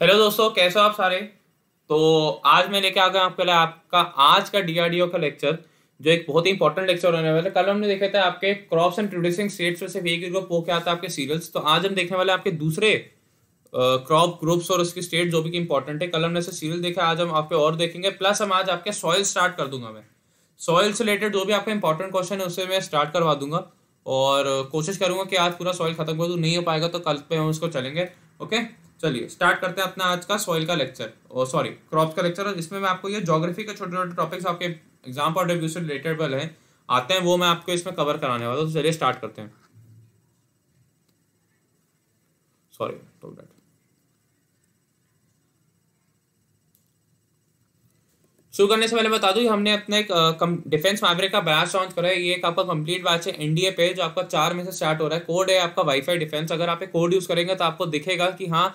Hello दोस्तों कैसे हो आप सारे तो आज मैं लेके आ गया आपके लिए आपका आज का डीआरडीओ का लेक्चर जो एक बहुत ही इंपॉर्टेंट लेक्चर होने वाला है कल हमने देखा था आपके क्रॉप्स एंड प्रोड्यूसिंग स्टेट्स में से एक ग्रुप हो क्या था आपके सीरियल्स तो आज हम देखने वाले आपके दूसरे क्रॉप ग्रुप्स और उसकी स्टेट जो भी इंपॉर्टेंट है कल हमने से सीरियल देखा आज हम आपके और देखेंगे प्लस हम आज आपके सॉइल स्टार्ट कर दूंगा मैं सॉइल से रिलेटेड जो भी आपका इंपॉर्टेंट क्वेश्चन है उसे मैं स्टार्ट करवा दूंगा और कोशिश करूंगा कि आज पूरा सॉइल खत्म कर दूँ तो नहीं हो पाएगा तो कल पे हम उसको चलेंगे ओके चलिए स्टार्ट करते हैं अपना आज का सॉइल का लेक्चर सॉरी क्रॉप का लेक्चर और इसमें मैं आपको ये जोग्राफी के छोटे छोटे टॉपिक्स आपके एग्जाम पॉइंट ऑफ व्यू से रिलेटेड वाले हैं आते हैं वो मैं आपको इसमें कवर कराने वाला हूँ तो चलिए स्टार्ट करते हैं सॉरी टॉप डेट शुरू करने से पहले बता दूं हमने अपने एक डिफेंस मैवरिक का बैच लॉन्च करा है ये एक आपका कंप्लीट बैच है एनडीए पे जो आपका चार में से स्टार्ट हो रहा है कोड है आपका वाईफाई डिफेंस अगर आप कोड यूज करेंगे तो आपको दिखेगा कि हाँ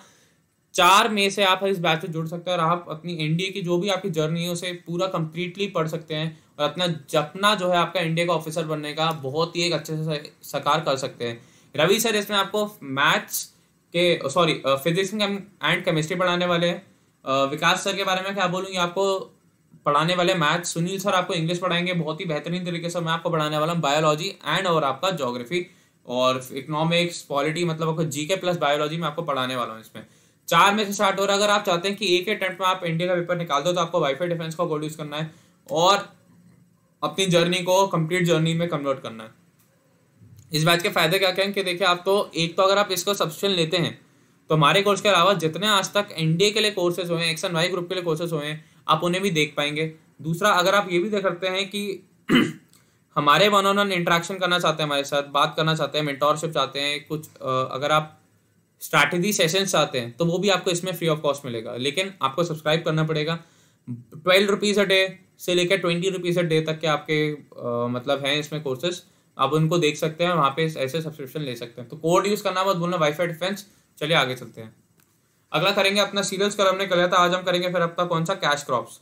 चार मे से आप इस बैच से जुड़ सकते हैं और आप अपनी एनडीए की जो भी आपकी जर्नी है उसे पूरा कंप्लीटली पढ़ सकते हैं और अपना जपना जो है आपका एनडीए का ऑफिसर बनने का बहुत ही एक अच्छे से साकार कर सकते हैं रवि सर इसमें आपको मैथ्स के सॉरी फिजिक्स एंड केमिस्ट्री पढ़ाने वाले विकास सर के बारे में क्या बोलूँगी आपको पढ़ाने वाले मैथ सुनील सर आपको इंग्लिश पढ़ाएंगे बहुत ही बेहतरीन तरीके से मैं आपको पढ़ाने वाला हूँ बायोलॉजी एंड और आपका जोग्राफी और इकोनॉमिक्स पॉलिटी मतलब आपको जीके प्लस बायोलॉजी में आपको पढ़ाने वाला हूँ इसमें चार में से स्टार्ट हो रहा है अगर आप चाहते हैं कि एक अटेम्प्ट में आप एनडीए का पेपर निकाल दो तो आपको वाईफाई डिफेंस का प्रोड्यूस यूज करना है और अपनी जर्नी को कंप्लीट जर्नी में कन्वर्ट करना है इस बैच के फायदे क्या कहें कि देखिए आप तो एक तो अगर आप इसको सब्सक्रिप्शन लेते हैं तो हमारे कोर्स के अलावा जितने आज तक एनडीए के लिए कोर्सेज हुए हैं एक्सन वाई ग्रुप के लिए कोर्सेज हुए हैं आप उन्हें भी देख पाएंगे दूसरा अगर आप ये भी देख सकते हैं कि हमारे वन ऑन वन इंट्रैक्शन करना चाहते हैं हमारे साथ बात करना चाहते हैं मेंटोरशिप चाहते हैं कुछ अगर आप स्ट्रैटेजी सेशंस आते हैं तो वो भी आपको इसमें फ्री ऑफ कॉस्ट मिलेगा लेकिन आपको सब्सक्राइब करना पड़ेगा ट्वेल्व रुपीज़ अ डे से लेकर ट्वेंटी रुपीज़ अ डे तक के आपके आ, मतलब हैं इसमें कोर्सेज आप उनको देख सकते हैं वहाँ पे ऐसे सब्सक्रिप्शन ले सकते हैं तो कोड यूज़ करना मत बोलना वाईफाई डिफेंस चलिए आगे चलते हैं अगला करेंगे अपना सीरियल्स कर हमने कर था आज हम करेंगे फिर अपना कौन सा कैश क्रॉप्स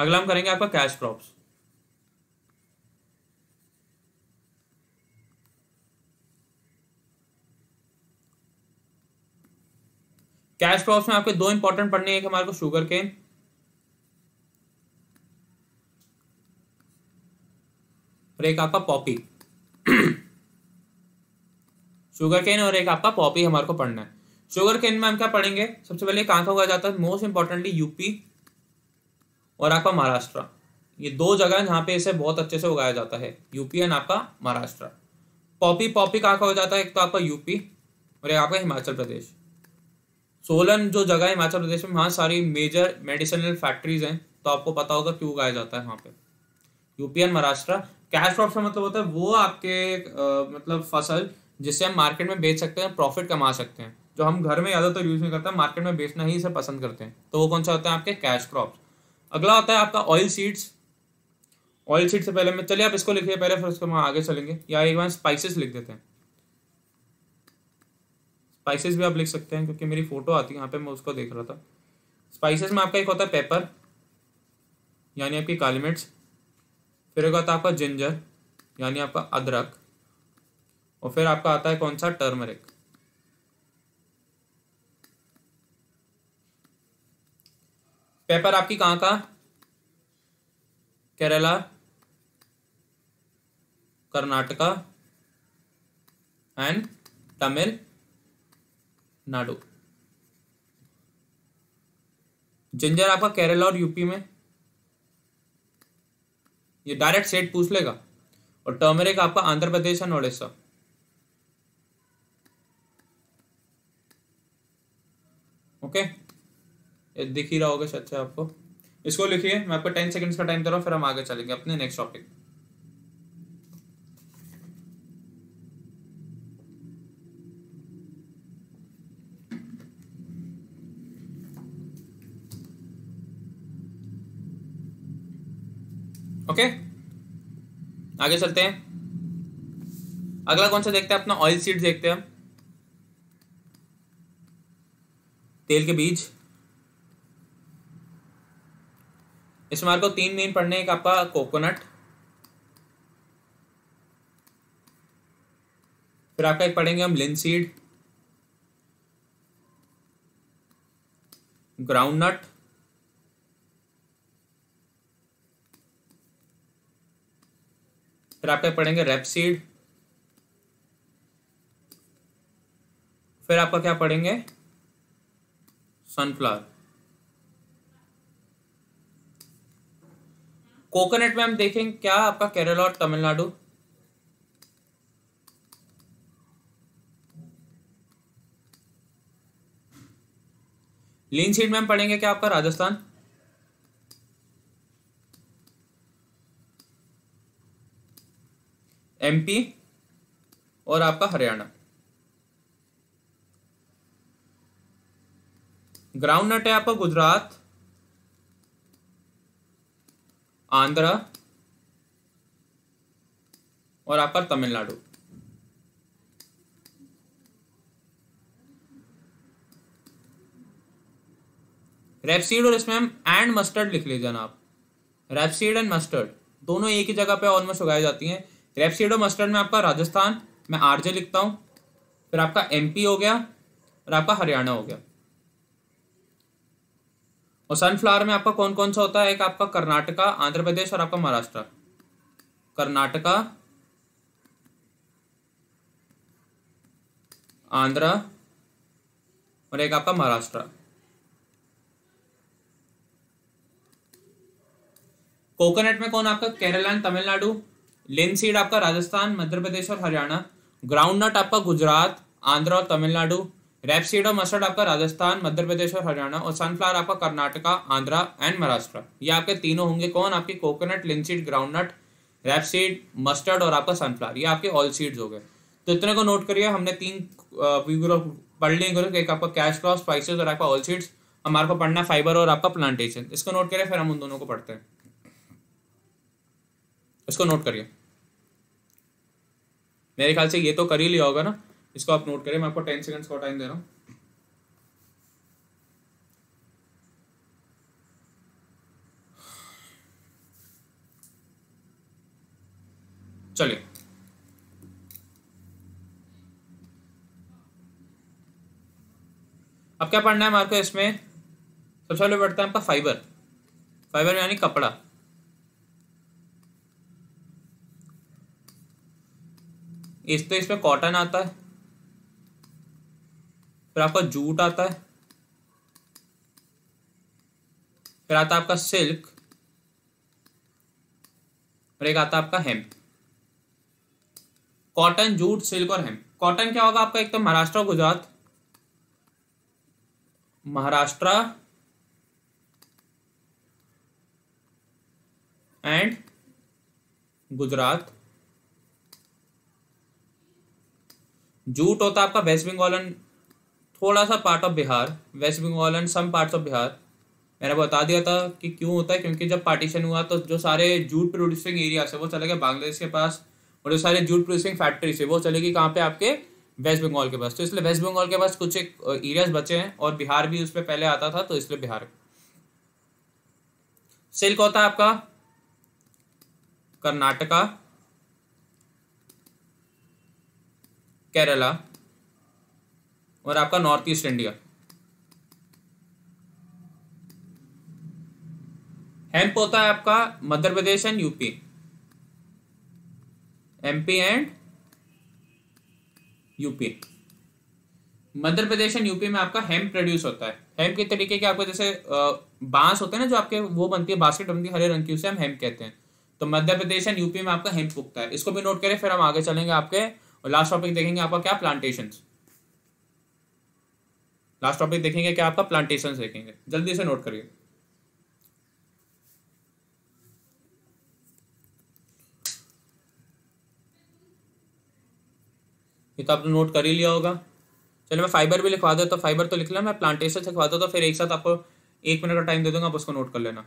अगला हम करेंगे आपका कैश क्रॉप्स कैश क्रॉप्स में आपके दो इंपॉर्टेंट पढ़ने एक हमारे को शुगर केन और एक आपका पॉपी शुगर केन और एक आपका पॉपी हमारे को पढ़ना है शुगर केन में हम क्या पढ़ेंगे सबसे पहले कहां का उगाया जाता है मोस्ट इंपॉर्टेंटली यूपी और आपका महाराष्ट्र ये दो जगह है जहां पे इसे बहुत अच्छे से उगाया जाता है यूपी एंड आपका महाराष्ट्र पॉपी पॉपी कहां का हो जाता है एक तो आपका यूपी और एक आपका हिमाचल प्रदेश सोलन जो जगह है हिमाचल प्रदेश में वहाँ सारी मेजर मेडिसिनल फैक्ट्रीज हैं तो आपको पता होगा क्यों उगाया जाता है वहाँ पे UP and Maharashtra cash crop का मतलब होता है वो आपके आ, मतलब फसल जिसे हम मार्केट में बेच सकते हैं प्रॉफिट कमा सकते हैं जो हम घर में ज़्यादातर तो यूज़ नहीं करते हैं मार्केट में बेचना ही इसे पसंद करते हैं तो वो कौन सा होता है आपके कैश क्रॉप अगला होता है आपका ऑयल सीड्स ऑयल सीड से पहले मैं चलिए आप इसको लिखिए पहले फिर उसके हम आगे चलेंगे या एक बार स्पाइसेस लिख देते हैं स्पाइसेस भी आप लिख सकते हैं क्योंकि मेरी फोटो आती है यहाँ पे मैं उसको देख रहा था स्पाइसेस में आपका एक होता है पेपर यानी आपकी काली मिर्च फिर एक होता है आपका जिंजर यानी आपका अदरक और फिर आपका आता है कौन सा टर्मरिक पेपर आपकी कहाँ का केरला कर्नाटका एंड तमिल नाडु जिंजर आपका केरला और यूपी में ये डायरेक्ट सेट पूछ लेगा और टर्मरिक आपका आंध्र प्रदेश एंड ओडिशा ओके ये दिख ही रहा होगा सच्चा आपको इसको लिखिए मैं आपको टेन सेकंड्स का टाइम दे रहा हूँ फिर हम आगे चलेंगे अपने नेक्स्ट टॉपिक ओके आगे चलते हैं अगला कौन सा देखते हैं अपना ऑयल सीड देखते हैं तेल के बीज इस मार्ग को तीन मेन पढ़ने एक आपका कोकोनट फिर आपका एक पढ़ेंगे हम लिन सीड ग्राउंड नट फिर आपका पढ़ेंगे रेपसीड फिर आपका क्या पढ़ेंगे सनफ्लावर कोकोनट में हम देखेंगे क्या आपका केरला और तमिलनाडु लीन सीड में हम पढ़ेंगे क्या आपका राजस्थान एमपी और आपका हरियाणा ग्राउंड नट है आपका गुजरात आंध्रा और आपका तमिलनाडु रेपसीड और इसमें हम एंड मस्टर्ड लिख लीजिए ना आप रेपसीड एंड मस्टर्ड दोनों एक ही जगह पे ऑलमोस्ट उगाई जाती हैं रेपसीडो मस्टर्ड में आपका राजस्थान मैं आरजे लिखता हूं फिर आपका एमपी हो गया और आपका हरियाणा हो गया और सनफ्लावर में आपका कौन कौन सा होता है एक आपका कर्नाटका आंध्र प्रदेश और आपका महाराष्ट्र कर्नाटका आंध्र और एक आपका महाराष्ट्र कोकोनट में कौन आपका Kerala and Tamil Nadu linseed आपका राजस्थान मध्य प्रदेश और हरियाणा ग्राउंडनट आपका गुजरात आंध्र और तमिलनाडु रेप सीड और मस्टर्ड आपका राजस्थान मध्य प्रदेश और हरियाणा और सनफ्लावर आपका कर्नाटका आंध्र एंड महाराष्ट्र ये आपके तीनों होंगे कौन आपके coconut linseed groundnut rapeseed mustard और आपका सनफ्लावर ये आपके ऑल सीड्स हो गए तो इतने को नोट करिए हमने तीन ग्रुप पढ़ लिए ग्रुप एक आपका कैश क्रॉप स्पाइसेस और आपका ऑल सीड्स हमारे को पढ़ना फाइबर और आपका प्लांटेशन इसको नोट करिए फिर हम उन दोनों को पढ़ते हैं इसको नोट करिए मेरे ख्याल से ये तो कर ही लिया होगा ना इसको आप नोट करें मैं आपको टेन सेकेंड्स का टाइम दे रहा हूँ चलिए अब क्या पढ़ना है हमारे इसमें सबसे पहले पढ़ता है आपका फाइबर फाइबर यानी कपड़ा इस तो इसमें कॉटन आता है फिर आपका जूट आता है फिर आता है आपका सिल्क और एक आता है आपका हेम्प कॉटन जूट सिल्क और हेम्प कॉटन क्या होगा आपका एक तो महाराष्ट्र और गुजरात महाराष्ट्र एंड गुजरात जूट होता है आपका वेस्ट बंगाल एंड थोड़ा सा part of Bihar West Bengal and some parts of Bihar मैंने बता दिया था कि क्यों होता है क्योंकि जब पार्टीशन हुआ तो जो सारे जूट प्रोड्यूसिंग एरिया से वो चले गए बांग्लादेश के पास और जो सारे जूट प्रोड्यूसिंग फैक्ट्री से वो चलेगी कहाँ पे आपके वेस्ट बंगाल के पास तो इसलिए वेस्ट बंगाल के पास कुछ एक एरियाज बचे हैं और बिहार भी उस पर पहले आता था तो इसलिए बिहार सिल्क होता है आपका कर्नाटका केरला और आपका नॉर्थ ईस्ट इंडिया हेम्प होता है आपका Madhya Pradesh and UP MP and UP Madhya Pradesh and UP में आपका हेम्प प्रोड्यूस होता है हेम्प के तरीके के आपको जैसे बांस होते हैं ना जो आपके वो बनती है बास्केट बनती है हरे रंग की उसे हम हेम्प कहते हैं तो मध्य प्रदेश एंड यूपी में आपका हेम्प उगता है इसको भी नोट करें फिर हम आगे चलेंगे आपके और लास्ट टॉपिक देखेंगे आपका क्या प्लांटेशन लास्ट टॉपिक देखेंगे क्या आपका प्लांटेशन देखेंगे जल्दी से नोट करिए ये तो आपने नोट कर ही लिया होगा चलो मैं फाइबर भी लिखवा देता तो फाइबर तो लिख लिया मैं प्लांटेशन लिखवा देता तो फिर एक साथ आपको एक मिनट का टाइम दे दूंगा आप उसको नोट कर लेना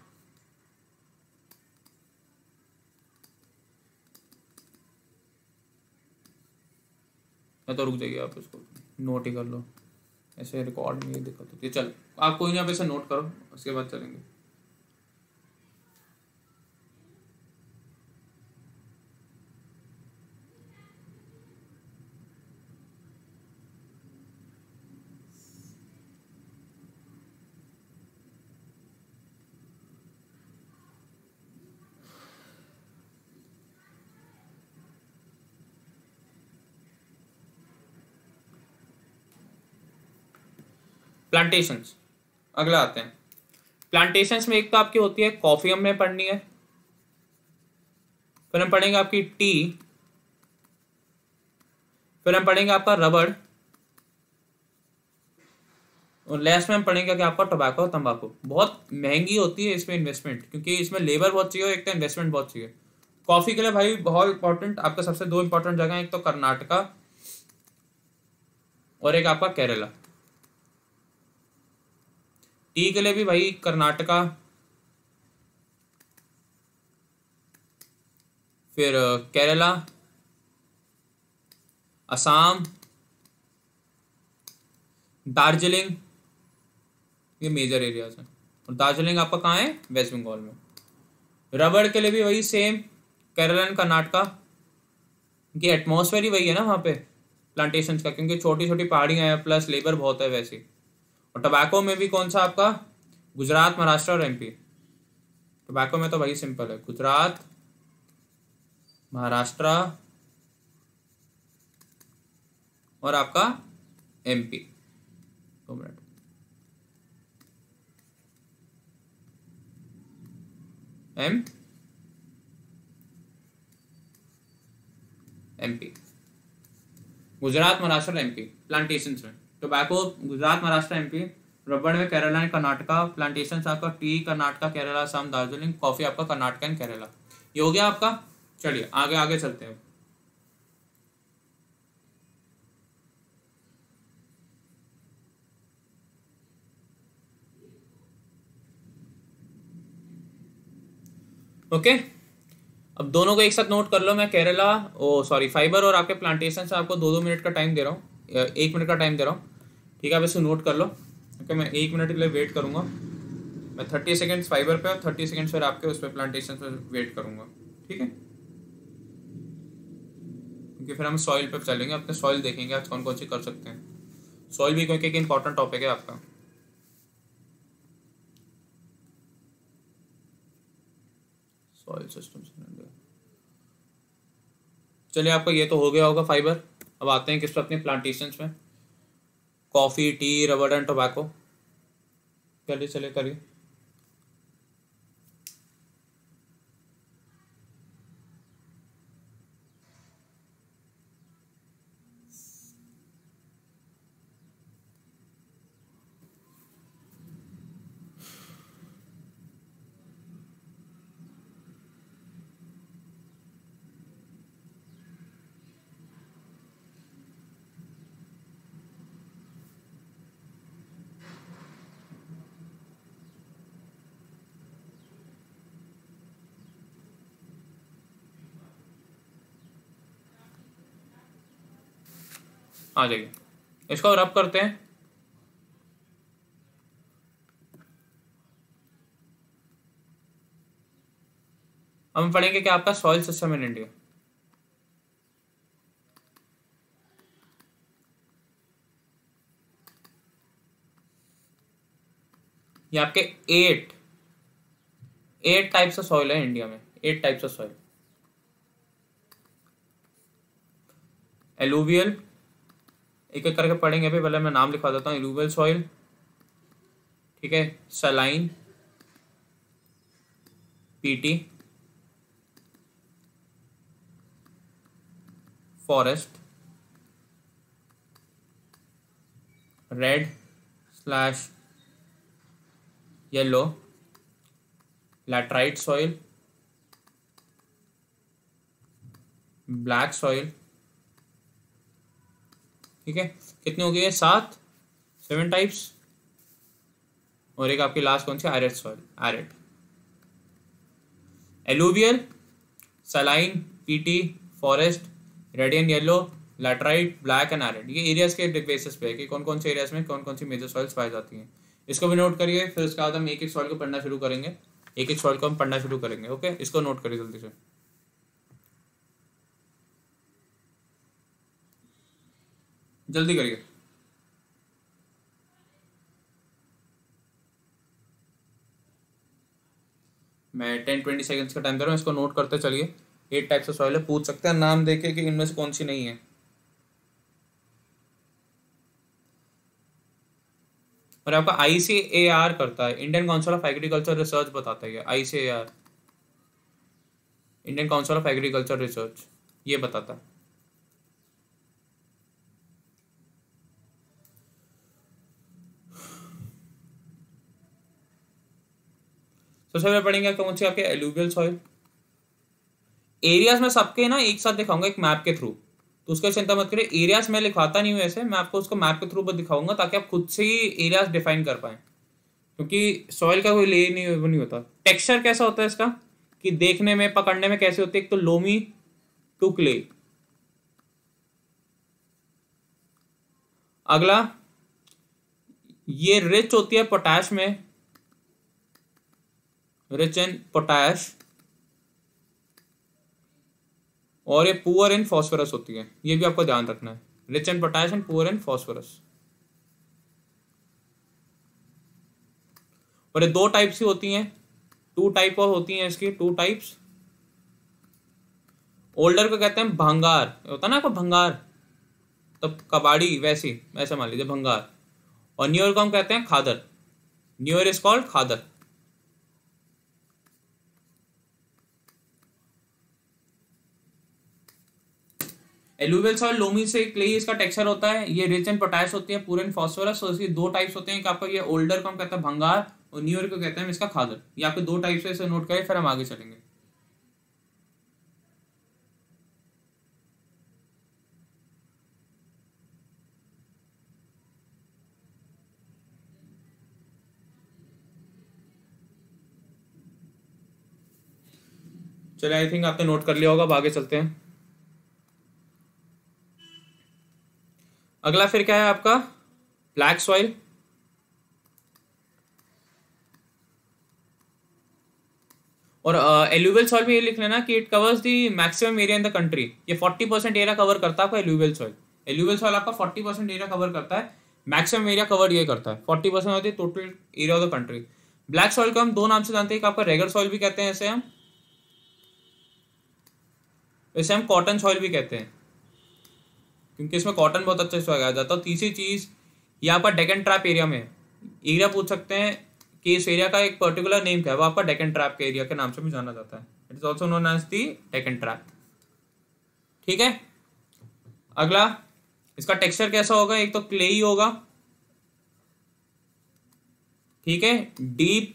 ना तो रुक जाइए आप इसको नोट ही कर लो ऐसे रिकॉर्ड में दिक्कत होती है चल आप कोई ना आप ऐसे नोट करो उसके बाद चलेंगे प्लांटेशन अगला आते हैं प्लांटेशन में एक तो आपकी होती है कॉफी हमें पढ़नी है फिर हम पढ़ेंगे आपकी टी फिर हम पढ़ेंगे आपका रबड़ और लास्ट में हम पढ़ेंगे कि आपका टोबैको और तंबाकू बहुत महंगी होती है इसमें इन्वेस्टमेंट क्योंकि इसमें लेबर बहुत चाहिए और एक तो इन्वेस्टमेंट बहुत चाहिए कॉफ़ी के लिए भाई बहुत इंपॉर्टेंट आपका सबसे दो इंपॉर्टेंट जगह है एक तो कर्नाटका और एक आपका केरला टी के लिए भी भाई कर्नाटका फिर केरला असम दार्जिलिंग ये मेजर एरियाज हैं और दार्जिलिंग आपका कहाँ है वेस्ट बंगाल में रबड़ के लिए भी वही सेम केरला एंड कर्नाटका कि एटमोसफेयर ही वही है ना वहाँ पे प्लांटेशन का क्योंकि छोटी छोटी पहाड़ियाँ हैं प्लस लेबर बहुत है वैसे और टोबैको में भी कौन सा आपका गुजरात महाराष्ट्र और एमपी टोबैको में तो भाई सिंपल है गुजरात महाराष्ट्र और आपका MP minute M MP Gujarat Maharashtra MP plantation में टोबैको गुजरात महाराष्ट्र एमपी रबड़ में केरला एंड कर्नाटका प्लांटेशन आपका टी कर्नाटका केरला आसाम दार्जिलिंग कॉफी आपका कर्नाटका एंड केरला ये हो गया आपका चलिए आगे आगे चलते हैं ओके okay? अब दोनों को एक साथ नोट कर लो मैं केरला ओ सॉरी फाइबर और आपके प्लांटेशन से आपको दो दो मिनट का टाइम दे रहा हूँ एक मिनट का टाइम दे रहा हूँ ठीक है आप इसको नोट कर लो ओके मैं एक मिनट के लिए वेट करूँगा मैं थर्टी सेकेंड्स फाइबर पे और थर्टी सेकेंड्स फिर आपके उस पर प्लांटेशन पर वेट करूँगा ठीक है क्योंकि फिर हम सॉइल पर चलेंगे अपने सॉइल देखेंगे आज कौन कौन सी कर सकते हैं सॉइल भी क्योंकि एक इंपॉर्टेंट टॉपिक है आपका सॉइल सिस्टम चलिए आपका ये तो हो गया होगा फाइबर अब आते हैं किस पर अपने प्लांटेशन में कॉफ़ी टी रबड़ एंड टोबैको चलिए चलिए करिए आ जाइए इसको रब करते हैं हम पढ़ेंगे कि आपका सॉइल सिस्टम इन इंडिया ये आपके eight eight types of soil है इंडिया में eight types of soil alluvial एक एक करके पढ़ेंगे अभी पहले मैं नाम लिखवा देता हूँ इलूबल सॉइल ठीक है saline peaty forest red slash yellow laterite soil black soil ठीक है कितने हो गए सात सेवन टाइप्स और एक आपकी लास्ट कौन सी arid soil arid alluvial saline peaty forest red and yellow laterite black and arid ये एरियाज के बेसिस पे है कि कौन कौन से एरियाज में कौन कौन सी मेजर सॉइल्स पाई जाती हैं इसको भी नोट करिए फिर उसके बाद हम एक एक सॉइल को पढ़ना शुरू करेंगे एक एक सॉइल को हम पढ़ना शुरू करेंगे ओके इसको नोट करिए जल्दी से जल्दी करिए मैं टेन ट्वेंटी सेकेंड्स का टाइम दे रहा हूँ इसको नोट करते चलिए एट टाइप्स ऑफ सॉइल है पूछ सकते हैं नाम देखे कि इनमें से कौन सी नहीं है और आपका आईसीएआर करता है Indian Council of Agriculture Research बताता है ICAR Indian Council of Agriculture Research ये बताता है तो सबसे पढ़ेंगे कौन सी आपके एलुवियल सॉइल एरियाज में सबके ना एक साथ दिखाऊंगा एक मैप के थ्रू तो उसका चिंता मत करिए एरियाज मैं लिखाता नहीं हूँ ऐसे मैं आपको उसको मैप के थ्रू दिखाऊंगा ताकि आप खुद से ही एरियाज डिफाइन कर पाए क्योंकि सॉइल का कोई ले नहीं वो नहीं होता टेक्सचर कैसा होता है इसका कि देखने में पकड़ने में कैसे होते एक तो लोमी टू क्ले अगला ये रिच होती है पोटैश में रिच इन पोटैश और ये पुअर इन फॉस्फोरस होती है ये भी आपको ध्यान रखना है rich in potash and poor in phosphorus और ये दो टाइप्स की होती हैं टू टाइप और होती हैं इसकी टू टाइप्स ओल्डर को कहते हैं भंगार होता है ना आपको भंगार तब कबाड़ी वैसी वैसे मान लीजिए भंगार और न्यूर को हम कहते हैं khadar newer is called khadar alluvial soil loamy से क्ले इसका टेक्सचर होता है ये रिच एंड पोटाश होते हैं पूरे फॉस्फोरस और इसके दो टाइप्स होते हैं आपका ये ओल्डर को हम कहते हैं भंगार और न्यूर को कहते हैं इसका खादर ये आपके दो टाइप्स है इसे नोट करें फिर हम आगे चलेंगे चलिए आई थिंक आपने नोट कर लिया होगा आगे चलते हैं अगला फिर क्या है आपका ब्लैक सॉइल और एल्यूबल सॉइल में ये लिख लेना कि it covers the maximum area in the country ये 40 परसेंट एरिया कवर करता है आपका एल्यूबल सॉइल एल्यूबल सॉइल आपका 40 परसेंट एरिया कवर करता है मैक्सिमम एरिया कवर ये करता है 40 परसेंट होती है total area of the country black soil को हम दो नाम से जानते हैं आपका रेगर सॉइल भी कहते हैं ऐसे हम इसे हम कॉटन सॉइल भी कहते हैं क्योंकि इसमें कॉटन बहुत अच्छे से उगाया जाता है तीसरी चीज़ ये आपका डेकन ट्रैप एरिया में एरिया पूछ सकते हैं कि इस एरिया का एक पर्टिकुलर नेम क्या है वो आपका डेकन ट्रैप के एरिया के नाम से भी जाना जाता है it is also known as the Deccan trap ठीक है अगला इसका टेक्सचर कैसा होगा एक तो क्ले ही होगा ठीक है डीप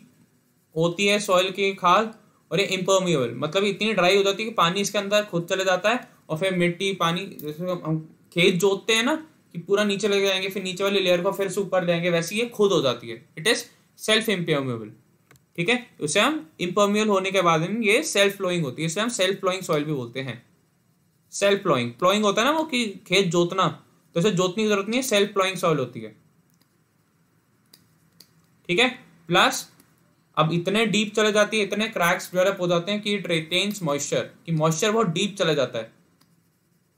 होती है सॉइल की खाद और ये इम्परमिबल मतलब इतनी ड्राई हो जाती है कि पानी इसके अंदर खुद चले जाता है और फिर मिट्टी पानी जैसे हम खेत जोतते हैं ना कि पूरा नीचे लगे जाएंगे फिर नीचे वाली लेयर को फिर से ऊपर लेंगे वैसे ये खुद हो जाती है इट इज सेल्फ इम्पेमेबल ठीक है उसे हम इम्पर्मियल होने के बाद ये सेल्फ फ्लोइंग होती है इसे हम सेल्फ फ्लोइंग सॉइल भी बोलते हैं सेल्फ फ्लोइंग फ्लोइंग होता है ना वो कि खेत जोतना तो इसे जोतने की जरूरत नहीं है सेल्फ फ्लोइंग सॉइल होती है ठीक है प्लस अब इतने डीप चले जाती है इतने क्रैक्स डेवलप हो जाते हैं कि इट रिटेन्स मॉइस्चर कि मॉइस्चर बहुत डीप चला जाता है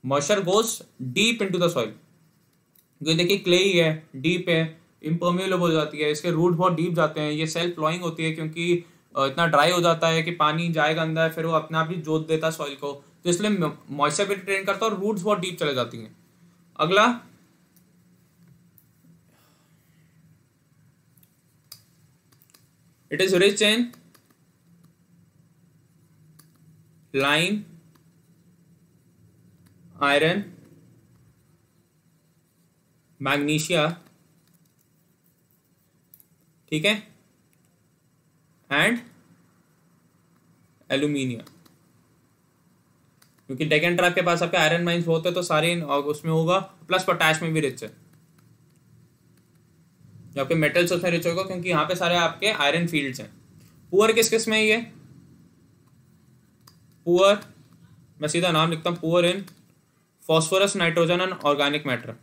moisture goes deep into the soil क्योंकि देखिए क्ले ही है डीप है इम्परमेबल हो जाती है इसके रूट बहुत डीप जाते हैं ये सेल्फ फ्लॉइंग होती है क्योंकि इतना ड्राई हो जाता है कि पानी जाएगा अंदर फिर वो अपने आप ही जोत देता है सॉइल को तो इसलिए मॉइस्चर भी ट्रेन करता है और रूट्स बहुत डीप चले जाती हैं अगला it is rich in lime iron magnesia ठीक है एंड एल्यूमिनियम क्योंकि डेक एंड ट्रैप के पास आपके आयरन माइंस होते हैं तो सारे उसमें होगा प्लस पोटैश में भी रिच है जो आपके मेटल्स उसमें रिच होगा क्योंकि यहां पे सारे आपके आयरन फील्ड्स हैं पुअर किस किस में ये पुअर मैं सीधा नाम लिखता हूं poor in phosphorus nitrogen and organic matter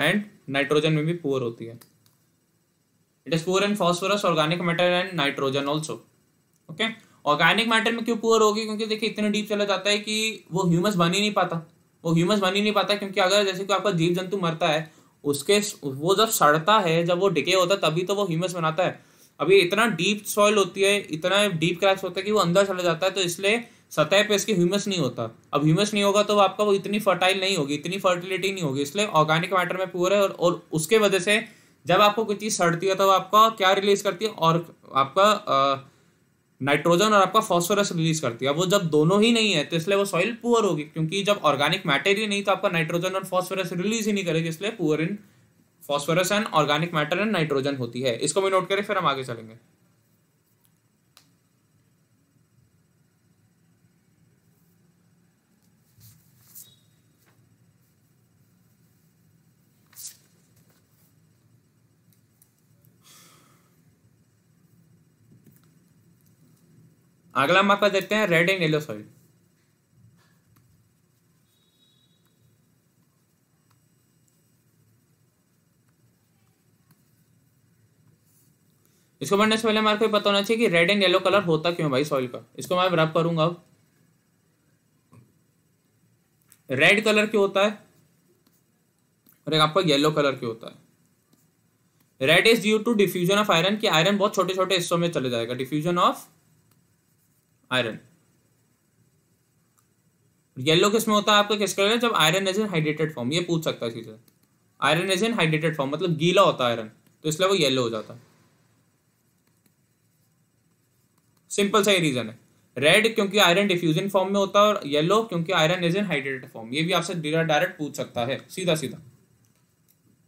and nitrogen में भी पुअर होती है it is poor in phosphorus organic matter and nitrogen also okay organic matter में क्यों पुअर होगी क्योंकि देखिए इतने डीप चला जाता है कि वो ह्यूमस बन ही नहीं पाता वो ह्यूमस बन ही नहीं पाता क्योंकि अगर जैसे कोई आपका जीव जंतु मरता है उसके वो जब सड़ता है जब वो डिके होता है तभी तो वो ह्यूमस बनाता है अभी इतना डीप सॉइल होती है इतना डीप क्रैक्स होता है कि वो अंदर चला जाता है तो इसलिए सतह पे इसके ह्यूमस नहीं होता अब ह्यूमस नहीं होगा तो आपका वो इतनी फर्टाइल नहीं होगी इतनी फर्टिलिटी नहीं होगी इसलिए ऑर्गेनिक मैटर में प्योर है और, और उसके वजह से जब आपको कोई चीज़ सड़ती है तो आपका क्या रिलीज करती है और आपका आ, नाइट्रोजन और आपका फॉस्फोरस रिलीज करती है वो जब दोनों ही नहीं है तो इसलिए वो सॉइल पुअर होगी क्योंकि जब ऑर्गेनिक मैटर ही नहीं तो आपका नाइट्रोजन और फॉस्फोरस रिलीज ही नहीं करेगी इसलिए poor in phosphorus and organic matter and nitrogen होती है इसको भी नोट करें फिर हम आगे चलेंगे अगला मार्क देखते हैं रेड एंड येलो सॉइल इसको बढ़ने से पहले हमारे को होना चाहिए कि रेड एंड येलो कलर होता क्यों भाई सॉइल का इसको मैं रब करूंगा अब रेड कलर क्यों होता है और एक आपका येलो कलर क्यों होता है red is due to diffusion of iron कि आयरन बहुत छोटे छोटे हिस्सों में चले जाएगा डिफ्यूजन ऑफ आयरन येलो किसमें होता है आपका किस कलर जब iron is in hydrated form ये पूछ सकता है iron is in hydrated form मतलब गीला होता है आयरन तो इसलिए वो येलो हो जाता है सिंपल सा ही रीजन है रेड क्योंकि आयरन डिफ्यूजन फॉर्म में होता है और येलो क्योंकि iron is in hydrated form ये भी आपसे डायरेक्ट पूछ सकता है सीधा सीधा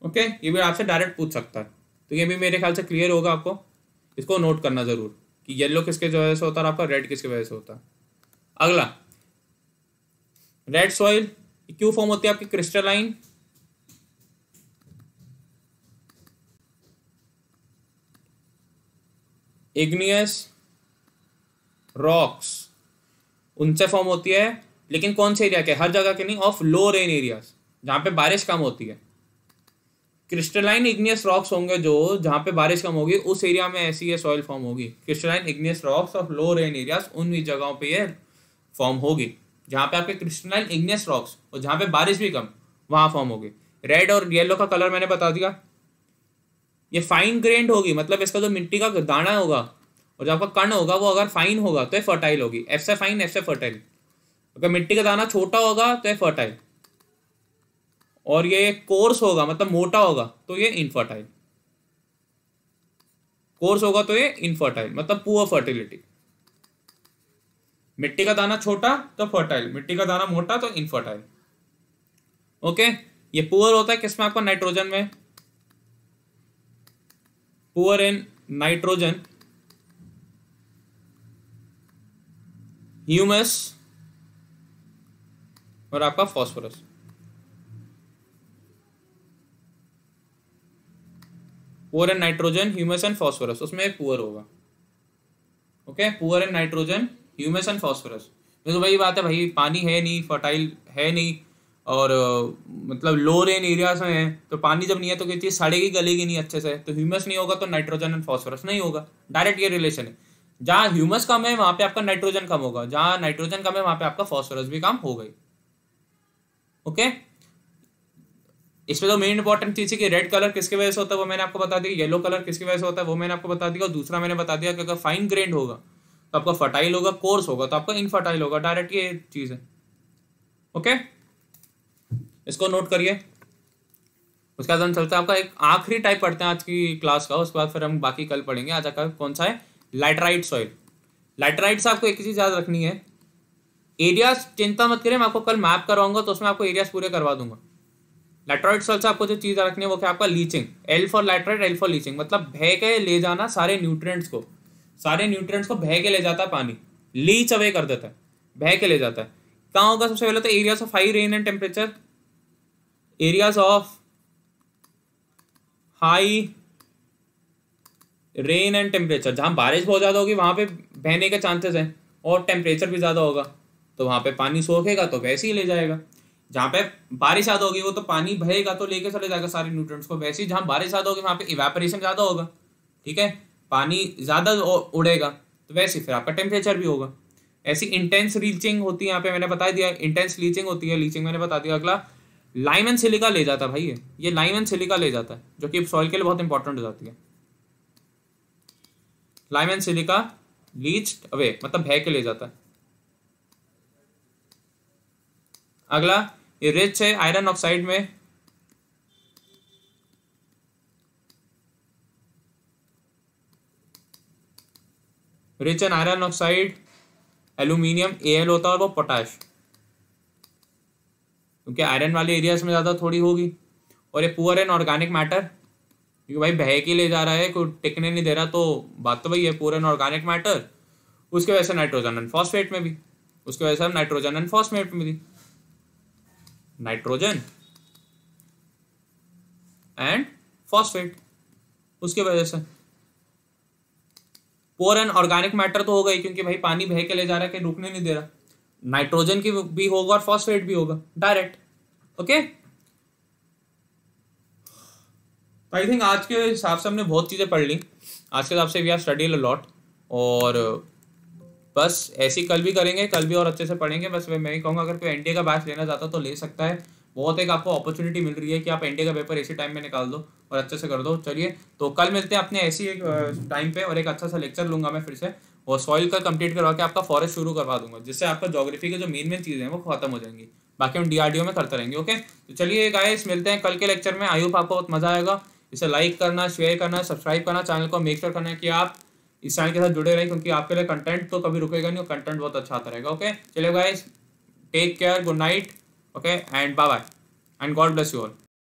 ओके ये भी आपसे डायरेक्ट पूछ सकता है तो ये भी मेरे ख्याल से क्लियर होगा आपको इसको नोट करना ज़रूर कि येलो किसके वजह से होता है आपका रेड किसके वजह से होता है अगला रेड सॉइल क्यों फॉर्म होती है आपकी क्रिस्टलाइन इग्नियस रॉक्स उनसे फॉर्म होती है लेकिन कौन से एरिया के हर जगह के नहीं ऑफ लो रेन एरियाज जहां पे बारिश कम होती है क्रिस्टलाइन इग्नियस रॉक्स होंगे जो जहाँ पे बारिश कम होगी उस एरिया में ऐसी ये सॉइल फॉर्म होगी crystalline igneous rocks of low rain areas उन भी जगहों पे ये फॉर्म होगी जहाँ पे आपके क्रिस्टलाइन इग्नियस रॉक्स और जहाँ पे बारिश भी कम वहाँ फॉर्म होगी रेड और येलो का कलर मैंने बता दिया ये फाइन ग्रेंड होगी मतलब इसका जो मिट्टी का दाना होगा और जो आपका कण होगा वो अगर फाइन होगा तो ये फर्टाइल होगी एफ से फाइन एफ से फर्टाइल अगर मिट्टी का दाना छोटा होगा तो ये फर्टाइल और ये कोर्स होगा मतलब मोटा होगा तो ये इनफर्टाइल कोर्स होगा तो ये इनफर्टाइल मतलब पुअर फर्टिलिटी मिट्टी का दाना छोटा तो फर्टाइल मिट्टी का दाना मोटा तो इनफर्टाइल ओके ये पुअर होता है किसमें आपका नाइट्रोजन में पुअर इन नाइट्रोजन ह्यूमस और आपका phosphorus poor and nitrogen humus and phosphorus उसमें पुअर होगा okay poor and nitrogen humus and phosphorus तो वही बात है भाई पानी है नहीं फर्टाइल है नहीं और मतलब लो रेन एरियाज में है तो पानी जब नहीं है तो कहती है सड़ेगी गलेगी नहीं अच्छे से तो ह्यूमस नहीं होगा तो नाइट्रोजन एंड फॉस्फोरस नहीं होगा डायरेक्ट ये रिलेशन है जहाँ ह्यूमस कम है वहाँ पे आपका नाइट्रोजन कम होगा जहाँ नाइट्रोजन कम है वहाँ पे आपका फॉस्फोरस भी कम हो गई ओके इसमें तो मेन इंपॉर्टेंट चीज़ है कि रेड कलर किसकी वजह से होता है वो मैंने आपको बता दिया येलो कलर किसकी वजह से होता है वो मैंने आपको बता दिया और दूसरा मैंने बता दिया कि अगर फाइन ग्रेंड होगा तो आपका फर्टाइल होगा कोर्स होगा तो आपका इनफर्टाइल होगा डायरेक्ट ये चीज़ है ओके इसको नोट करिए उसके बाद हम चलते हैं आपका एक आखिरी टाइप पढ़ते हैं आज की क्लास का उसके बाद फिर हम बाकी कल पढ़ेंगे आज आपका कौन सा है लाइटराइट सॉइल लाइटराइट से आपको एक चीज़ याद रखनी है एरियाज चिंता मत करें मैं आपको कल मैप करवाऊंगा तो उसमें आपको एरियाज पूरे करवा दूंगा लेट्रॉइड सेल्स आपको जो चीज़ रखनी है वो क्या आपका leaching L for laterite L for leaching मतलब बह के ले जाना सारे न्यूट्रिएंट्स को सारे न्यूट्रिएंट्स को बह के ले जाता है पानी लीच अवे कर देता है बह के ले जाता है कहाँ होगा सबसे पहले तो areas of high rain and temperature areas of high rain and temperature जहां बारिश बहुत ज़्यादा होगी वहां पे बहने के चांसेस हैं और टेम्परेचर भी ज़्यादा होगा तो वहां पे पानी सोखेगा तो वैसे ही ले जाएगा जहां पे बारिश ज्यादा होगी वो तो पानी भरेगा तो लेके चले जाएगा सारे न्यूट्रंट्स को वैसे ही जहां बारिश ज्यादा होगी वहां पे इवेपोरेशन ज्यादा होगा ठीक है पानी ज्यादा उड़ेगा तो वैसे फिर आपका टेम्परेचर भी होगा ऐसी इंटेंस रीचिंग होती है यहाँ पे मैंने बता दिया इंटेंस लीचिंग होती है लीचिंग मैंने बता दिया अगला लाइम एंड सिलिका ले जाता है भाई ये ये लाइम एंड सिलिका ले जाता है जो कि सॉइल के लिए बहुत इंपॉर्टेंट हो जाती है lime and silica leach away मतलब भय के ले जाता है अगला ये रिच है आयरन ऑक्साइड में rich in iron oxide aluminium L होता है और वो पोटाश क्योंकि आयरन वाले एरियाज में ज़्यादा थोड़ी होगी और ये पुअर एंड ऑर्गेनिक मैटर क्योंकि भाई बह के ले जा रहा है कोई टिकने नहीं दे रहा तो बात तो वही है पुअर एंड ऑर्गेनिक मैटर उसके वजह से नाइट्रोजन एंड फॉस्फेट में भी उसके वजह से नाइट्रोजन एंड फॉस्फेट में भी नाइट्रोजन एंड फॉस्फेट उसके वजह से पोर एंड ऑर्गेनिक मैटर तो हो गई क्योंकि भाई पानी बह के ले जा रहा है कि रुकने नहीं दे रहा नाइट्रोजन की भी होगा और फॉस्फेट भी होगा डायरेक्ट ओके आई थिंक आज के हिसाब से हमने बहुत चीज़ें पढ़ ली आज के हिसाब से वी आर स्टडी लॉट और बस ऐसे कल भी करेंगे कल भी और अच्छे से पढ़ेंगे बस मैं ही कहूँगा अगर कोई एनडीए का बैच लेना चाहता तो ले सकता है बहुत एक आपको अपॉर्चुनिटी मिल रही है कि आप एनडीए का पेपर इसी टाइम में निकाल दो और अच्छे से कर दो चलिए तो कल मिलते हैं अपने ऐसी एक टाइम पे और एक अच्छा सा लेक्चर लूंगा मैं फिर से और सॉइल का कंप्लीट करवा के आपका फॉरेस्ट शुरू करवा दूंगा जिससे आपका जोग्राफी के जो मेन मेन चीज़ें हैं वो खत्म हो जाएंगी बाकी हम डीआरडीओ में करते रहेंगे ओके तो चलिए गाइस मिलते हैं कल के लेक्चर में आयुफ आपको बहुत मजा आएगा इसे लाइक करना शेयर करना सब्सक्राइब करना चैनल को मेक श्योर करना कि आप इस चैनल के साथ जुड़े रहें क्योंकि आपके लिए कंटेंट तो कभी रुकेगा नहीं और कंटेंट बहुत अच्छा आता रहेगा ओके चलिए guys take care good night okay and bye bye and God bless you all